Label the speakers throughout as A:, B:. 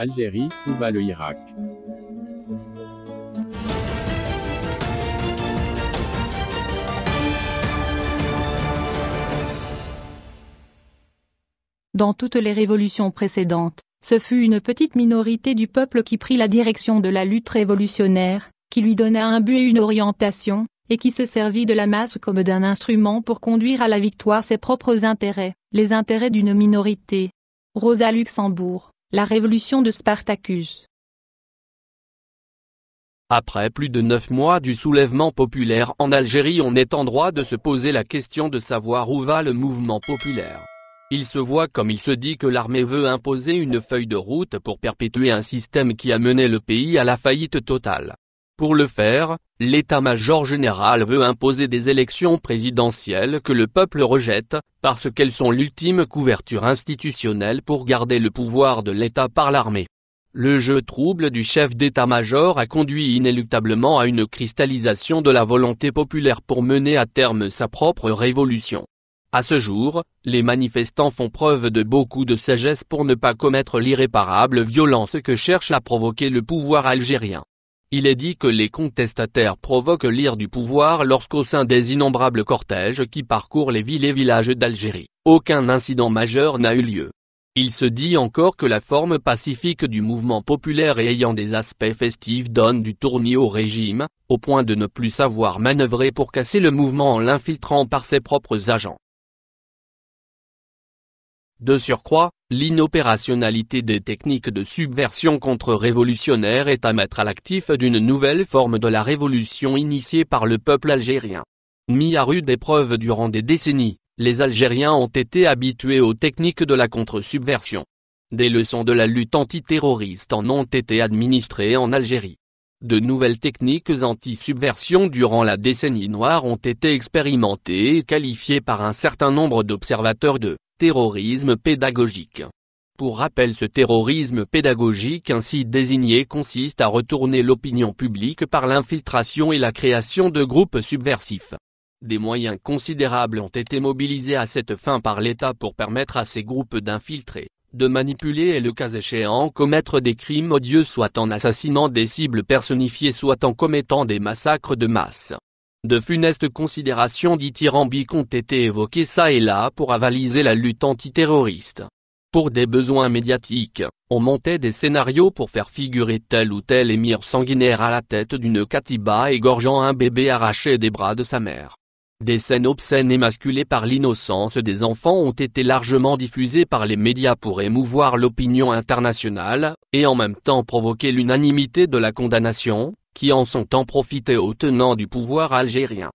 A: Algérie, où va le Irak Dans toutes les révolutions précédentes, ce fut une petite minorité du peuple qui prit la direction de la lutte révolutionnaire, qui lui donna un but et une orientation, et qui se servit de la masse comme d'un instrument pour conduire à la victoire ses propres intérêts, les intérêts d'une minorité. Rosa Luxembourg la révolution de Spartacus Après plus de neuf mois du soulèvement populaire en Algérie on est en droit de se poser la question de savoir où va le mouvement populaire. Il se voit comme il se dit que l'armée veut imposer une feuille de route pour perpétuer un système qui a mené le pays à la faillite totale. Pour le faire, l'état-major général veut imposer des élections présidentielles que le peuple rejette, parce qu'elles sont l'ultime couverture institutionnelle pour garder le pouvoir de l'État par l'armée. Le jeu trouble du chef d'état-major a conduit inéluctablement à une cristallisation de la volonté populaire pour mener à terme sa propre révolution. À ce jour, les manifestants font preuve de beaucoup de sagesse pour ne pas commettre l'irréparable violence que cherche à provoquer le pouvoir algérien. Il est dit que les contestataires provoquent l'ire du pouvoir lorsqu'au sein des innombrables cortèges qui parcourent les villes et villages d'Algérie, aucun incident majeur n'a eu lieu. Il se dit encore que la forme pacifique du mouvement populaire et ayant des aspects festifs donne du tournis au régime, au point de ne plus savoir manœuvrer pour casser le mouvement en l'infiltrant par ses propres agents. De surcroît, L'inopérationnalité des techniques de subversion contre-révolutionnaire est à mettre à l'actif d'une nouvelle forme de la révolution initiée par le peuple algérien. Mis à rude épreuve durant des décennies, les Algériens ont été habitués aux techniques de la contre-subversion. Des leçons de la lutte antiterroriste en ont été administrées en Algérie. De nouvelles techniques anti-subversion durant la décennie noire ont été expérimentées et qualifiées par un certain nombre d'observateurs de Terrorisme pédagogique. Pour rappel ce terrorisme pédagogique ainsi désigné consiste à retourner l'opinion publique par l'infiltration et la création de groupes subversifs. Des moyens considérables ont été mobilisés à cette fin par l'État pour permettre à ces groupes d'infiltrer, de manipuler et le cas échéant commettre des crimes odieux soit en assassinant des cibles personnifiées soit en commettant des massacres de masse. De funestes considérations dithyrambiques ont été évoquées ça et là pour avaliser la lutte antiterroriste. Pour des besoins médiatiques, on montait des scénarios pour faire figurer tel ou tel émir sanguinaire à la tête d'une katiba égorgeant un bébé arraché des bras de sa mère. Des scènes obscènes émasculées par l'innocence des enfants ont été largement diffusées par les médias pour émouvoir l'opinion internationale, et en même temps provoquer l'unanimité de la condamnation, qui en son temps profité aux tenants du pouvoir algérien.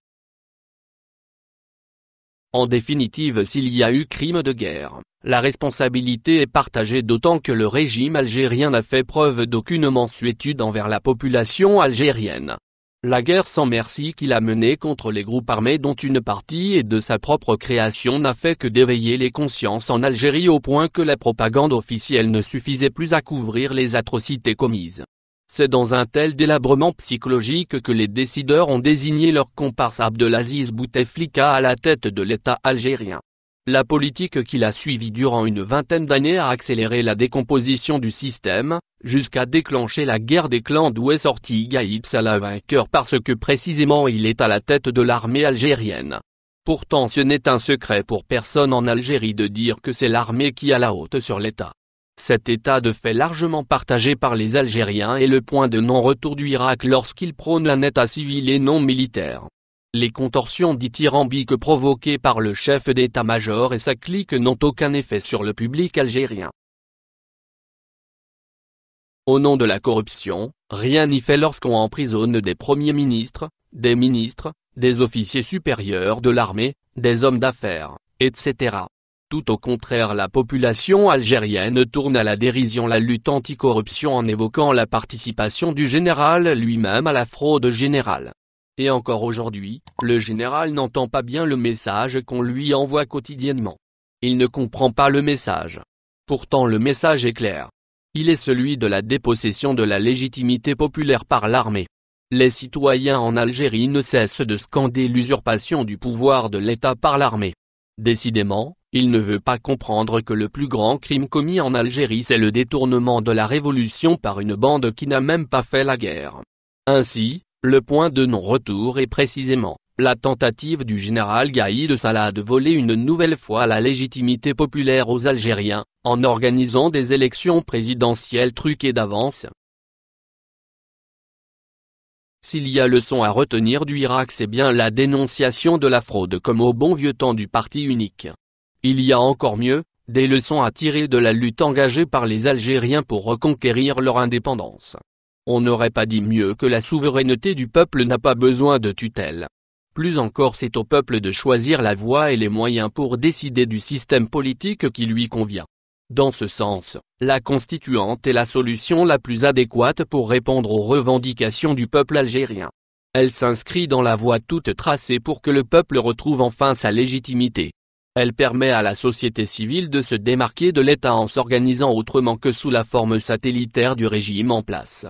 A: En définitive s'il y a eu crime de guerre, la responsabilité est partagée d'autant que le régime algérien n'a fait preuve d'aucune mansuétude envers la population algérienne. La guerre sans merci qu'il a menée contre les groupes armés dont une partie est de sa propre création n'a fait que d'éveiller les consciences en Algérie au point que la propagande officielle ne suffisait plus à couvrir les atrocités commises. C'est dans un tel délabrement psychologique que les décideurs ont désigné leur comparse Abdelaziz Bouteflika à la tête de l'État algérien. La politique qu'il a suivie durant une vingtaine d'années a accéléré la décomposition du système, jusqu'à déclencher la guerre des clans d'où est sorti Gaïb Salah vainqueur parce que précisément il est à la tête de l'armée algérienne. Pourtant ce n'est un secret pour personne en Algérie de dire que c'est l'armée qui a la haute sur l'État. Cet état de fait largement partagé par les Algériens est le point de non-retour du Irak lorsqu'il prône un état civil et non militaire. Les contorsions dithyrambiques provoquées par le chef d'état-major et sa clique n'ont aucun effet sur le public algérien. Au nom de la corruption, rien n'y fait lorsqu'on emprisonne des premiers ministres, des ministres, des officiers supérieurs de l'armée, des hommes d'affaires, etc. Tout au contraire la population algérienne tourne à la dérision la lutte anticorruption en évoquant la participation du général lui-même à la fraude générale. Et encore aujourd'hui, le général n'entend pas bien le message qu'on lui envoie quotidiennement. Il ne comprend pas le message. Pourtant le message est clair. Il est celui de la dépossession de la légitimité populaire par l'armée. Les citoyens en Algérie ne cessent de scander l'usurpation du pouvoir de l'État par l'armée. Décidément, il ne veut pas comprendre que le plus grand crime commis en Algérie c'est le détournement de la révolution par une bande qui n'a même pas fait la guerre. Ainsi, le point de non-retour est précisément, la tentative du général Gaïd Salah de voler une nouvelle fois la légitimité populaire aux Algériens, en organisant des élections présidentielles truquées d'avance. S'il y a leçon à retenir du Irak c'est bien la dénonciation de la fraude comme au bon vieux temps du parti unique. Il y a encore mieux, des leçons à tirer de la lutte engagée par les Algériens pour reconquérir leur indépendance. On n'aurait pas dit mieux que la souveraineté du peuple n'a pas besoin de tutelle. Plus encore c'est au peuple de choisir la voie et les moyens pour décider du système politique qui lui convient. Dans ce sens, la constituante est la solution la plus adéquate pour répondre aux revendications du peuple algérien. Elle s'inscrit dans la voie toute tracée pour que le peuple retrouve enfin sa légitimité. Elle permet à la société civile de se démarquer de l'État en s'organisant autrement que sous la forme satellitaire du régime en place.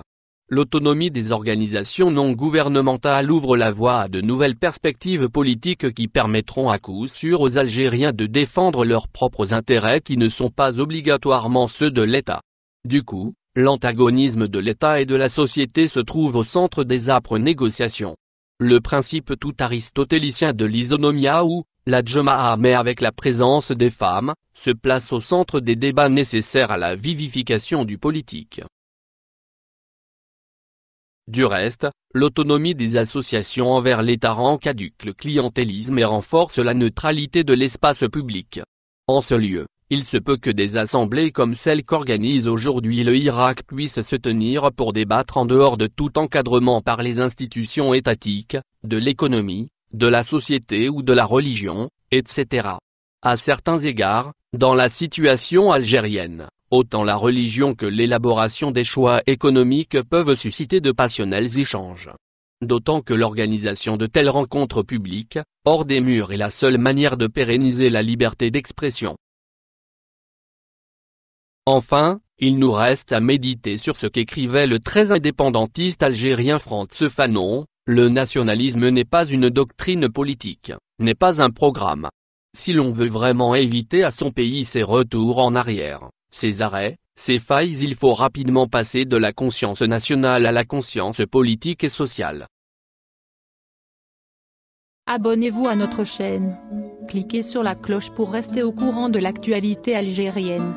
A: L'autonomie des organisations non gouvernementales ouvre la voie à de nouvelles perspectives politiques qui permettront à coup sûr aux Algériens de défendre leurs propres intérêts qui ne sont pas obligatoirement ceux de l'État. Du coup, l'antagonisme de l'État et de la société se trouve au centre des âpres négociations. Le principe tout aristotélicien de l'isonomia ou la Jemaah mais avec la présence des femmes, se place au centre des débats nécessaires à la vivification du politique. Du reste, l'autonomie des associations envers l'État rend caduque le clientélisme et renforce la neutralité de l'espace public. En ce lieu, il se peut que des assemblées comme celles qu'organise aujourd'hui le Irak puissent se tenir pour débattre en dehors de tout encadrement par les institutions étatiques, de l'économie, de la société ou de la religion, etc. À certains égards, dans la situation algérienne, autant la religion que l'élaboration des choix économiques peuvent susciter de passionnels échanges. D'autant que l'organisation de telles rencontres publiques, hors des murs est la seule manière de pérenniser la liberté d'expression. Enfin, il nous reste à méditer sur ce qu'écrivait le très indépendantiste algérien Frantz Fanon, le nationalisme n'est pas une doctrine politique, n'est pas un programme. Si l'on veut vraiment éviter à son pays ses retours en arrière, ses arrêts, ses failles il faut rapidement passer de la conscience nationale à la conscience politique et sociale. Abonnez-vous à notre chaîne. Cliquez sur la cloche pour rester au courant de l'actualité algérienne.